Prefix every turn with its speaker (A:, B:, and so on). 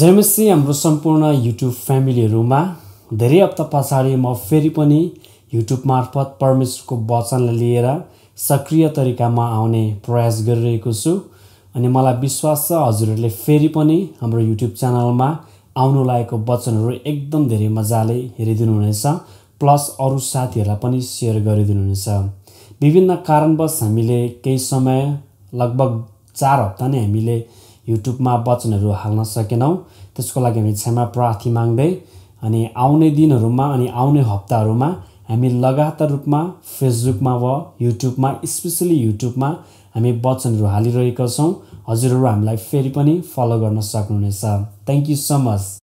A: जयमसी हाम्रो सम्पूर्ण युट्युब फ्यामिलीहरूमा धेरै हप्ता पछाडि म फेरि पनि युट्युब मार्फत परमेश्वरको वचनलाई लिएर सक्रिय तरिकामा आउने प्रयास गरिरहेको छु अनि मलाई विश्वास छ हजुरहरूले फेरि पनि हाम्रो युट्युब च्यानलमा आउनु लागेको वचनहरू एकदम धेरै मजाले हेरिदिनु हुनेछ प्लस अरू साथीहरूलाई पनि सेयर गरिदिनुहुनेछ विभिन्न कारणवश हामीले केही समय लगभग चार हप्ता नै हामीले युट्युबमा वचनहरू हाल्न सकेनौँ त्यसको लागि हामी क्षमा प्रार्थी माग्दै अनि आउने दिनहरूमा अनि आउने हप्ताहरूमा हामी लगातार रूपमा फेसबुकमा वा युट्युबमा स्पेसली युट्युबमा हामी वचनहरू हालिरहेका छौँ हजुरहरू हामीलाई फेरि पनि फलो गर्न सक्नुहुनेछ थ्याङ्क यू सो मच